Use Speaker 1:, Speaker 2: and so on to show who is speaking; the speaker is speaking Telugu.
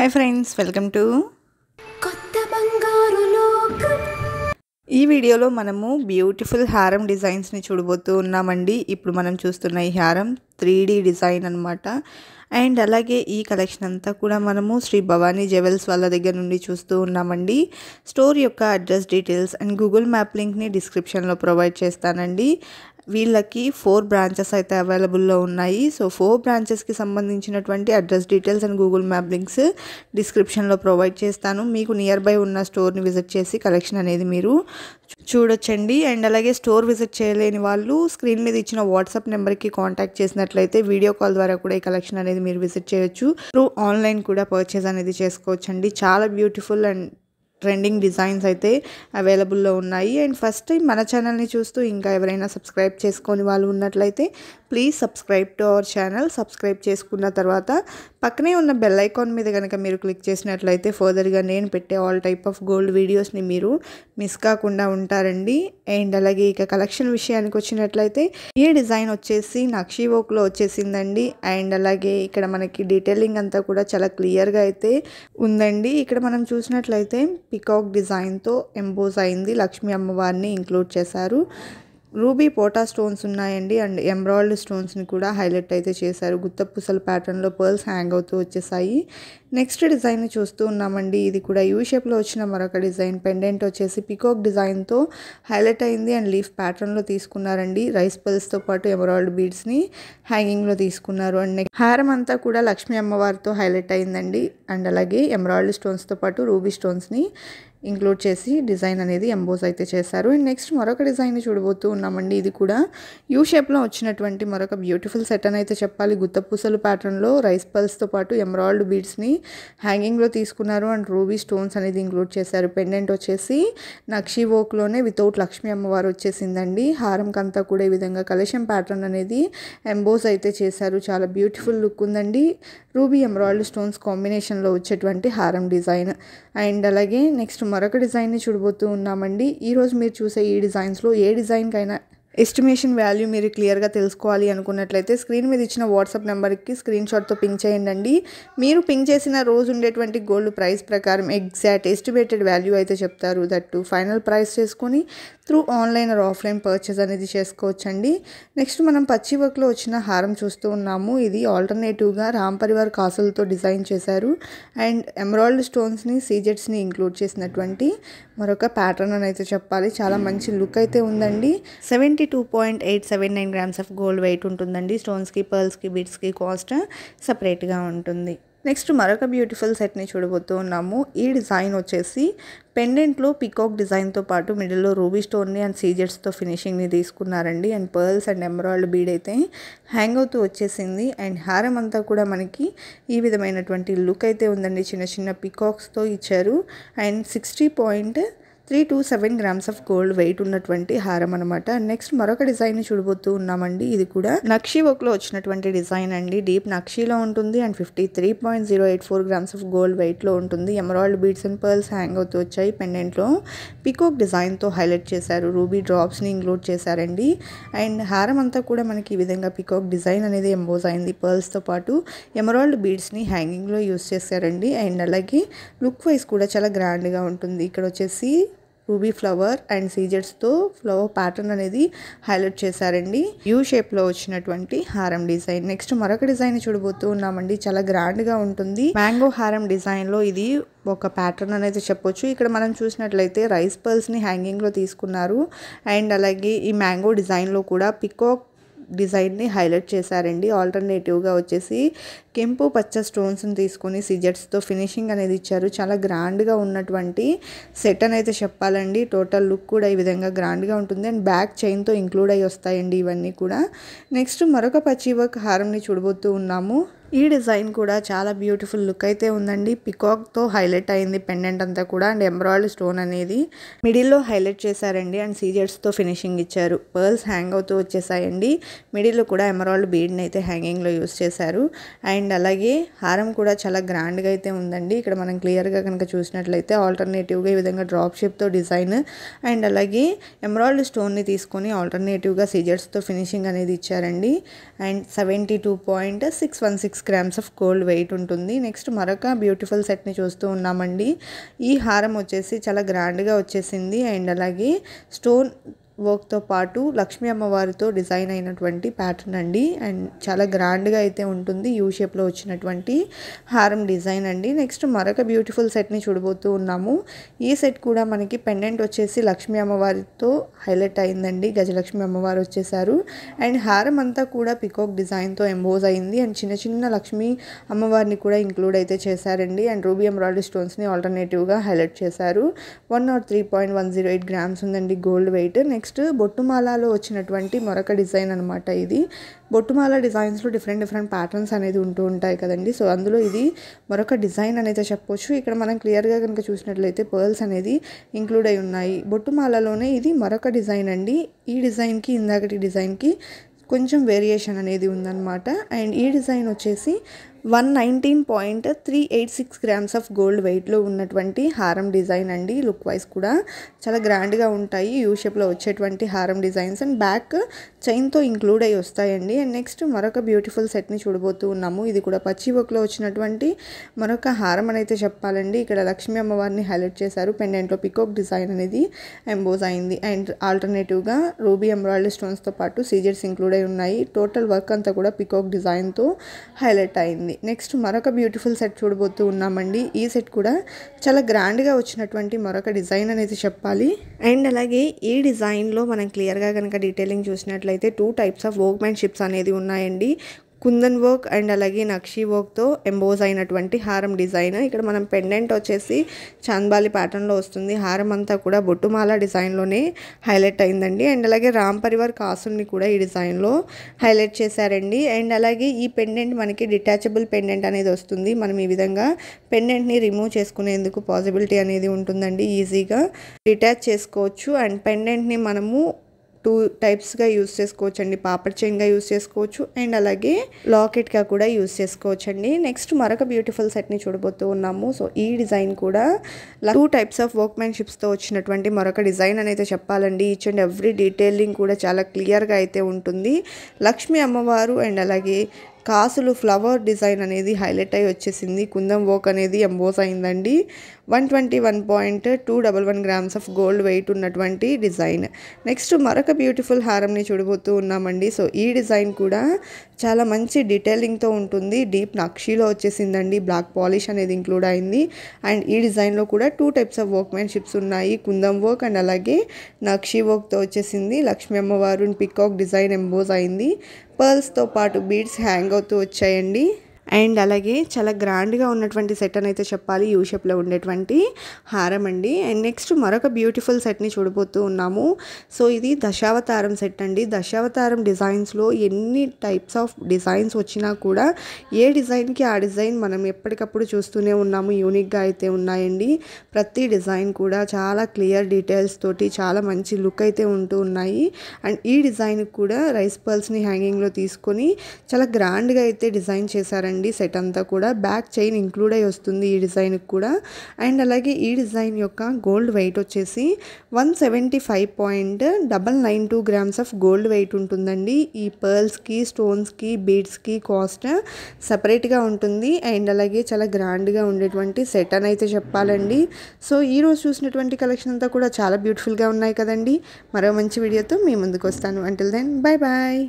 Speaker 1: హాయ్ ఫ్రెండ్స్ వెల్కమ్ టు కొత్త బంగారు ఈ వీడియోలో మనము బ్యూటిఫుల్ హారం డిజైన్స్ని చూడబోతూ ఉన్నామండి ఇప్పుడు మనం చూస్తున్న ఈ హారం త్రీ డిజైన్ అనమాట అండ్ అలాగే ఈ కలెక్షన్ అంతా కూడా మనము శ్రీ భవానీ జ్యువెల్స్ వాళ్ళ దగ్గర నుండి చూస్తూ ఉన్నామండి స్టోర్ యొక్క address details and Google map లింక్ని డిస్క్రిప్షన్లో ప్రొవైడ్ చేస్తానండి వీళ్ళకి ఫోర్ బ్రాంచెస్ అయితే అవైలబుల్లో ఉన్నాయి సో ఫోర్ బ్రాంచెస్కి సంబంధించినటువంటి address details and Google map links డిస్క్రిప్షన్లో ప్రొవైడ్ చేస్తాను మీకు నియర్ బై ఉన్న స్టోర్ని విజిట్ చేసి కలెక్షన్ అనేది మీరు చూడొచ్చండి అండ్ అలాగే స్టోర్ విజిట్ చేయలేని వాళ్ళు స్క్రీన్ మీద ఇచ్చిన వాట్సాప్ నెంబర్కి కాంటాక్ట్ చేసినట్లయితే వీడియో కాల్ ద్వారా కూడా ఈ కలెక్షన్ అనేది మీరు విజిట్ చేయొచ్చు త్రూ ఆన్లైన్ కూడా పర్చేస్ అనేది చేసుకోవచ్చండి చాలా బ్యూటిఫుల్ అండ్ ట్రెండింగ్ డిజైన్స్ అయితే అవైలబుల్లో ఉన్నాయి అండ్ ఫస్ట్ టైం మన ఛానల్ని చూస్తూ ఇంకా ఎవరైనా సబ్స్క్రైబ్ చేసుకొని వాళ్ళు ఉన్నట్లయితే please subscribe to our channel subscribe చేసుకున్న తర్వాత పక్కనే ఉన్న బెల్ ఐకాన్ మీద కనుక మీరు క్లిక్ చేసినట్లయితే ఫర్దర్గా నేను పెట్టే ఆల్ టైప్ ఆఫ్ గోల్డ్ వీడియోస్ని మీరు మిస్ కాకుండా ఉంటారండి అండ్ అలాగే ఇక కలెక్షన్ విషయానికి వచ్చినట్లయితే ఈ డిజైన్ వచ్చేసి నక్షివోక్లో వచ్చేసిందండి అండ్ అలాగే ఇక్కడ మనకి డీటెయిలింగ్ అంతా కూడా చాలా క్లియర్గా అయితే ఉందండి ఇక్కడ మనం చూసినట్లయితే పికాక్ డిజైన్తో ఎంబోజ్ అయింది లక్ష్మీ అమ్మవారిని ఇంక్లూడ్ చేశారు రూబీ పోటా స్టోన్స్ ఉన్నాయండి అండ్ ఎంబ్రాయిడ్ స్టోన్స్ని కూడా హైలైట్ అయితే చేశారు గుత్త ప్యాటర్న్లో పర్ల్స్ హ్యాంగ్ అవుతూ వచ్చేసాయి నెక్స్ట్ డిజైన్ చూస్తూ ఉన్నామండి ఇది కూడా యూ షేప్లో వచ్చిన మరొక డిజైన్ పెండెంట్ వచ్చేసి పికోక్ డిజైన్తో హైలైట్ అయింది అండ్ లీఫ్ ప్యాటర్న్లో తీసుకున్నారండి రైస్ పల్స్తో పాటు ఎమరాల్డ్ బీడ్స్ని హ్యాంగింగ్లో తీసుకున్నారు అండ్ హారం అంతా కూడా లక్ష్మీ అమ్మవారితో హైలైట్ అయిందండి అండ్ అలాగే ఎమరాల్డ్ స్టోన్స్తో పాటు రూబీ స్టోన్స్ని ఇంక్లూడ్ చేసి డిజైన్ అనేది ఎంబోస్ అయితే చేశారు అండ్ నెక్స్ట్ మరొక డిజైన్ చూడబోతూ ఉన్నామండి ఇది కూడా యూ షేప్లో వచ్చినటువంటి మరొక బ్యూటిఫుల్ సెట్ అని అయితే చెప్పాలి గుత్తపూసలు ప్యాటర్న్లో రైస్ పల్స్తో పాటు ఎమరాల్డ్ బీడ్స్ని హ్యాంగింగ్లో తీసుకున్నారు అండ్ రూబీ స్టోన్స్ అనేది ఇంక్లూడ్ చేశారు పెండెంట్ వచ్చేసి నక్షి వోక్లోనే వితౌట్ లక్ష్మీ అమ్మవారు వచ్చేసిందండి హారంకంతా కూడా ఈ విధంగా కలెక్షన్ ప్యాటర్న్ అనేది ఎంబోస్ అయితే చేశారు చాలా బ్యూటిఫుల్ లుక్ ఉందండి రూబీ ఎమరాల్డ్ స్టోన్స్ కాంబినేషన్లో వచ్చేటువంటి హారం డిజైన్ అండ్ అలాగే నెక్స్ట్ మరొక డిజైన్ని చూడబోతూ ఉన్నామండి ఈరోజు మీరు చూసే ఈ డిజైన్స్లో ఏ డిజైన్కైనా ఎస్టిమేషన్ వాల్యూ మీరు క్లియర్గా తెలుసుకోవాలి అనుకున్నట్లయితే స్క్రీన్ మీద ఇచ్చిన వాట్సాప్ నెంబర్కి స్క్రీన్ షాట్తో పింక్ చేయండి మీరు పింక్ చేసిన రోజు ఉండేటువంటి గోల్డ్ ప్రైస్ ప్రకారం ఎగ్జాక్ట్ ఎస్టిమేటెడ్ వాల్యూ అయితే చెప్తారు దట్టు ఫైనల్ ప్రైస్ చేసుకొని through online or offline purchase అనేది చేసుకోవచ్చండి నెక్స్ట్ మనం పచ్చి వర్క్లో వచ్చిన హారం చూస్తూ ఉన్నాము ఇది ఆల్టర్నేటివ్గా రామ్ పరివార్ కాసులతో డిజైన్ చేశారు అండ్ ఎమరాల్డ్ స్టోన్స్ని సీజెట్స్ని ఇంక్లూడ్ చేసినటువంటి మరొక ప్యాటర్న్ అని అయితే చెప్పాలి చాలా మంచి లుక్ అయితే ఉందండి seventy two point eight seven nine grams of gold weight ఉంటుందండి స్టోన్స్కి పర్ల్స్కి బీడ్స్కి కాస్ట్ సపరేట్గా ఉంటుంది నెక్స్ట్ మరొక బ్యూటిఫుల్ సెట్ని చూడబోతూ ఉన్నాము ఈ డిజైన్ వచ్చేసి పెండెంట్లో పికాక్ డిజైన్తో పాటు మిడిల్లో రూబీ స్టోన్ని అండ్ సీజర్స్తో ఫినిషింగ్ని తీసుకున్నారండి and pearls and emerald bead అయితే హ్యాంగ్ అవుతూ వచ్చేసింది అండ్ హారం అంతా కూడా మనకి ఈ విధమైనటువంటి లుక్ అయితే ఉందండి చిన్న చిన్న పికాక్స్తో ఇచ్చారు and sixty point three two seven grams of gold weight ఉన్నటువంటి హారం అనమాట నెక్స్ట్ మరొక డిజైన్ చూడబోతూ ఉన్నామండి ఇది కూడా నక్షీ వర్క్లో వచ్చినటువంటి డిజైన్ అండి డీప్ నక్షీలో ఉంటుంది and fifty three point zero eight four grams of gold వెయిట్లో ఉంటుంది emerald beads and pearls hang అవుతూ వచ్చాయి పెండెంట్లో పికోక్ డిజైన్తో హైలైట్ చేశారు రూబీ డ్రాప్స్ని ఇంక్లూడ్ చేశారండి అండ్ హారం అంతా కూడా మనకి ఈ విధంగా పికోక్ డిజైన్ అనేది ఎంబోజ్ అయింది తో పాటు ఎమరాల్డ్ బీడ్స్ని హ్యాంగింగ్లో యూస్ చేశారండి అండ్ అలాగే లుక్ వైజ్ కూడా చాలా గ్రాండ్గా ఉంటుంది ఇక్కడ వచ్చేసి రూబీ ఫ్లవర్ అండ్ తో ఫ్లవర్ ప్యాటర్న్ అనేది హైలైట్ చేశారండి యూ షేప్లో వచ్చినటువంటి హారం డిజైన్ నెక్స్ట్ మరొక డిజైన్ చూడబోతూ ఉన్నామండి చాలా గ్రాండ్గా ఉంటుంది మ్యాంగో హారం డిజైన్లో ఇది ఒక ప్యాటర్న్ అనేది చెప్పొచ్చు ఇక్కడ మనం చూసినట్లయితే రైస్ పర్ల్స్ని హ్యాంగింగ్లో తీసుకున్నారు అండ్ అలాగే ఈ మ్యాంగో డిజైన్లో కూడా పికాక్ డిజైన్ని హైలైట్ చేశారండి ఆల్టర్నేటివ్గా వచ్చేసి కెంపు పచ్చ స్టోన్స్ని తీసుకొని సిజెట్స్తో ఫినిషింగ్ అనేది ఇచ్చారు చాలా గ్రాండ్గా ఉన్నటువంటి సెట్ అని అయితే చెప్పాలండి టోటల్ లుక్ కూడా ఈ విధంగా గ్రాండ్గా ఉంటుంది అండ్ బ్యాక్ చైన్తో ఇంక్లూడ్ అయి వస్తాయండి ఇవన్నీ కూడా నెక్స్ట్ మరొక పచ్చి వర్క్ హారంని చూడబోతు ఉన్నాము ఈ డిజైన్ కూడా చాలా బ్యూటిఫుల్ లుక్ అయితే ఉందండి పికాక్తో హైలైట్ అయింది పెండెంట్ అంతా కూడా అండ్ ఎంబ్రాయిడ్ స్టోన్ అనేది మిడిల్లో హైలైట్ చేశారండి అండ్ సీజర్స్తో ఫినిషింగ్ ఇచ్చారు పర్ల్స్ హ్యాంగ్ అవుతూ వచ్చేసాయండి మిడిల్లో కూడా ఎమరాల్డ్ బీడ్ని అయితే హ్యాంగింగ్లో యూస్ చేశారు అండ్ అలాగే హారం కూడా చాలా గ్రాండ్గా అయితే ఉందండి ఇక్కడ మనం క్లియర్గా కనుక చూసినట్లయితే ఆల్టర్నేటివ్గా ఈ విధంగా డ్రాప్ షేప్తో డిజైన్ అండ్ అలాగే ఎమరాల్డ్ స్టోన్ని తీసుకొని ఆల్టర్నేటివ్గా సీజర్స్తో ఫినిషింగ్ అనేది ఇచ్చారండి and seventy two point six one six six grams of gold weight ఉంటుంది నెక్స్ట్ మరొక బ్యూటిఫుల్ సెట్ని చూస్తూ ఉన్నామండి ఈ హారం వచ్చేసి చాలా గ్రాండ్గా వచ్చేసింది అండ్ అలాగే స్టోన్ వర్క్తో పాటు లక్ష్మీ అమ్మవారితో డిజైన్ అయినటువంటి ప్యాటర్న్ అండి అండ్ చాలా గ్రాండ్గా అయితే ఉంటుంది యూ షేప్లో వచ్చినటువంటి హారం డిజైన్ అండి నెక్స్ట్ మరొక బ్యూటిఫుల్ సెట్ని చూడబోతూ ఉన్నాము ఈ సెట్ కూడా మనకి పెండెంట్ వచ్చేసి లక్ష్మీ అమ్మవారితో హైలైట్ అయిందండి గజలక్ష్మి అమ్మవారు వచ్చేసారు అండ్ హారం అంతా కూడా పికోక్ డిజైన్తో ఎంబోజ్ అయింది అండ్ చిన్న చిన్న లక్ష్మీ అమ్మవారిని కూడా ఇంక్లూడ్ అయితే చేశారండి అండ్ రూబీ ఎంబ్రాయిడరీ స్టోన్స్ని ఆల్టర్నేటివ్గా హైలైట్ చేశారు one nought three point one zero eight grams ఉందండి గోల్డ్ వెయిట్ నెక్స్ట్ నెక్స్ట్ బొట్టుమాలలో వచ్చినటువంటి మరొక డిజైన్ అనమాట ఇది బొట్టుమాల డిజైన్స్లో డిఫరెంట్ డిఫరెంట్ ప్యాటర్న్స్ అనేది ఉంటూ ఉంటాయి కదండి సో అందులో ఇది మరొక డిజైన్ అనేది చెప్పవచ్చు ఇక్కడ మనం క్లియర్గా కనుక చూసినట్లయితే పర్ల్స్ అనేది ఇంక్లూడ్ అయి ఉన్నాయి బొట్టుమాలలోనే ఇది మరొక డిజైన్ అండి ఈ డిజైన్కి ఇందాకటి డిజైన్కి కొంచెం వేరియేషన్ అనేది ఉందన్నమాట అండ్ ఈ డిజైన్ వచ్చేసి one nineteen point three eight six grams of gold వెయిట్లో ఉన్నటువంటి హారం డిజైన్ అండి లుక్ వైజ్ కూడా చాలా గ్రాండ్గా ఉంటాయి యూ షేప్లో వచ్చేటువంటి హారం డిజైన్స్ అండ్ బ్యాక్ చైన్తో ఇంక్లూడ్ అయి వస్తాయండి అండ్ నెక్స్ట్ మరొక బ్యూటిఫుల్ సెట్ని చూడబోతూ ఉన్నాము ఇది కూడా పచ్చి వర్క్లో వచ్చినటువంటి మరొక హారం అని అయితే చెప్పాలండి ఇక్కడ లక్ష్మీ అమ్మవారిని హైలైట్ చేశారు పెండెంట్లో పికోక్ డిజైన్ అనేది ఎంబోజ్ అయింది అండ్ ఆల్టర్నేటివ్గా రూబీ ఎంబ్రాయిడరీ స్టోన్స్తో పాటు సీజర్స్ ఇంక్లూడ్ అయి ఉన్నాయి టోటల్ వర్క్ అంతా కూడా పికోక్ డిజైన్తో హైలైట్ అయింది వచ్చింది నెక్స్ట్ మరొక బ్యూటిఫుల్ సెట్ చూడబోతూ ఉన్నామండి ఈ సెట్ కూడా చాలా గ్రాండ్గా వచ్చినటువంటి మరొక డిజైన్ అనేది చెప్పాలి అండ్ అలాగే ఈ డిజైన్లో మనం క్లియర్గా కనుక డీటెయిలింగ్ చూసినట్లయితే టూ టైప్స్ ఆఫ్ వర్క్మెన్షిప్స్ అనేది ఉన్నాయండి కుందన్ వర్క్ అండ్ అలాగే నక్షీ వర్క్తో ఎంబోజ్ అయినటువంటి హారం డిజైన్ ఇక్కడ మనం పెండెంట్ వచ్చేసి చాంద్బాలి ప్యాటర్న్లో వస్తుంది హారం అంతా కూడా బొట్టుమాల డిజైన్లోనే హైలైట్ అయిందండి అండ్ అలాగే రామ్ పరివార్ కాసుల్ని కూడా ఈ డిజైన్లో హైలైట్ చేశారండి అండ్ అలాగే ఈ పెండెంట్ మనకి డిటాచబుల్ పెండెంట్ అనేది వస్తుంది మనం ఈ విధంగా పెండెంట్ని రిమూవ్ చేసుకునేందుకు పాసిబిలిటీ అనేది ఉంటుందండి ఈజీగా డిటాచ్ చేసుకోవచ్చు అండ్ పెండెంట్ని మనము టూ టైప్స్గా యూస్ చేసుకోవచ్చు అండి పాపడ్ చైన్గా యూస్ చేసుకోవచ్చు అండ్ అలాగే లాకెట్గా కూడా యూస్ చేసుకోవచ్చు అండి నెక్స్ట్ మరొక బ్యూటిఫుల్ సెట్ని చూడబోతూ ఉన్నాము సో ఈ డిజైన్ కూడా టూ టైప్స్ ఆఫ్ వర్క్మెన్షిప్స్తో వచ్చినటువంటి మరొక డిజైన్ అనేది చెప్పాలండి ఈచ్ అండ్ ఎవ్రీ డీటెయిలింగ్ కూడా చాలా క్లియర్గా అయితే ఉంటుంది లక్ష్మీ అమ్మవారు అండ్ అలాగే కాసులు ఫ్లవర్ డిజైన్ అనేది హైలైట్ అయ్యి వచ్చేసింది కుందం వర్క్ అనేది ఎంబోస్ అయిందండి one twenty one point two double one grams of gold weight ఉన్నటువంటి డిజైన్ నెక్స్ట్ మరొక బ్యూటిఫుల్ హారంని చూడబోతూ ఉన్నామండి సో ఈ డిజైన్ కూడా చాలా మంచి డీటెయిలింగ్తో ఉంటుంది డీప్ నక్షీలో వచ్చేసిందండి బ్లాక్ పాలిష్ అనేది ఇంక్లూడ్ అయింది అండ్ ఈ డిజైన్లో కూడా టూ టైప్స్ ఆఫ్ వర్క్మెన్షిప్స్ ఉన్నాయి కుందం వర్క్ అండ్ అలాగే నక్షీ వర్క్తో వచ్చేసింది లక్ష్మీ అమ్మవారు పికాక్ డిజైన్ ఎంబోజ్ అయింది పర్ల్స్తో పాటు బీడ్స్ హ్యాంగ్ అవుతూ వచ్చాయండి అండ్ అలాగే చాలా గ్రాండ్గా ఉన్నటువంటి సెట్ అని అయితే చెప్పాలి యూ షేప్లో ఉండేటువంటి హారం అండి అండ్ నెక్స్ట్ మరొక బ్యూటిఫుల్ సెట్ని చూడబోతూ ఉన్నాము సో ఇది దశావతారం సెట్ అండి దశావతారం డిజైన్స్లో ఎన్ని టైప్స్ ఆఫ్ డిజైన్స్ వచ్చినా కూడా ఏ డిజైన్కి ఆ డిజైన్ మనం ఎప్పటికప్పుడు చూస్తూనే ఉన్నాము యూనిక్గా అయితే ఉన్నాయండి ప్రతి డిజైన్ కూడా చాలా క్లియర్ డీటెయిల్స్ తోటి చాలా మంచి లుక్ అయితే ఉంటూ ఉన్నాయి అండ్ ఈ డిజైన్కి కూడా రైస్ పర్ల్స్ని హ్యాంగింగ్లో తీసుకొని చాలా గ్రాండ్గా అయితే డిజైన్ చేశారండి అండి సెట్ అంతా కూడా బ్యాక్ చైన్ ఇంక్లూడ్ అయి వస్తుంది ఈ డిజైన్కి కూడా అండ్ అలాగే ఈ డిజైన్ యొక్క గోల్డ్ వెయిట్ వచ్చేసి one seventy five point double nine two grams of gold weight ఉంటుందండి ఈ పర్ల్స్కి స్టోన్స్కి బీడ్స్కి కాస్ట్ సపరేట్గా ఉంటుంది అండ్ అలాగే చాలా గ్రాండ్గా ఉండేటువంటి సెట్ అని అయితే చెప్పాలండి సో ఈరోజు చూసినటువంటి కలెక్షన్ అంతా కూడా చాలా బ్యూటిఫుల్గా ఉన్నాయి కదండి మరో మంచి వీడియోతో మీ ముందుకు వస్తాను అంటిల్ దెన్ బాయ్ బాయ్